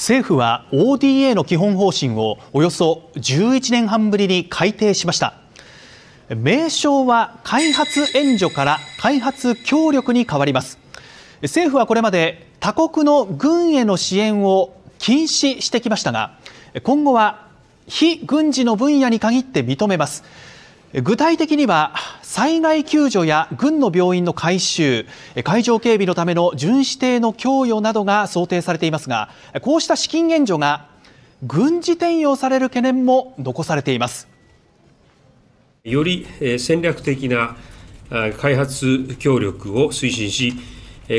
政府は ODA の基本方針をおよそ11年半ぶりに改定しました名称は開発援助から開発協力に変わります政府はこれまで他国の軍への支援を禁止してきましたが今後は非軍事の分野に限って認めます具体的には災害救助や軍の病院の改修海上警備のための巡視艇の供与などが想定されていますがこうした資金援助が軍事転用される懸念も残されていますより戦略的な開発協力を推進し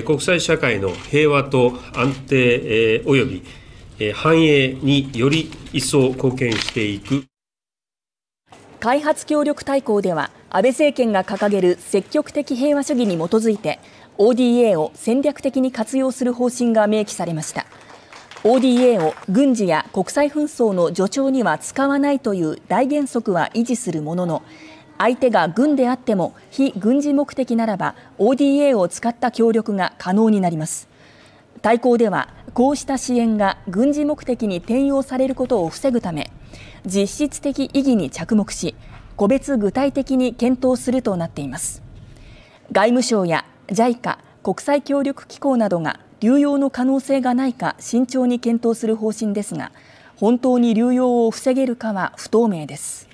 国際社会の平和と安定及び繁栄により一層貢献していく。開発協力大綱では安倍政権が掲げる積極的平和主義に基づいて ODA を戦略的に活用する方針が明記されました ODA を軍事や国際紛争の助長には使わないという大原則は維持するものの相手が軍であっても非軍事目的ならば ODA を使った協力が可能になります大綱ではこうした支援が軍事目的に転用されることを防ぐため実質的意義に着目し個別具体的に検討するとなっています外務省や JICA 国際協力機構などが流用の可能性がないか慎重に検討する方針ですが本当に流用を防げるかは不透明です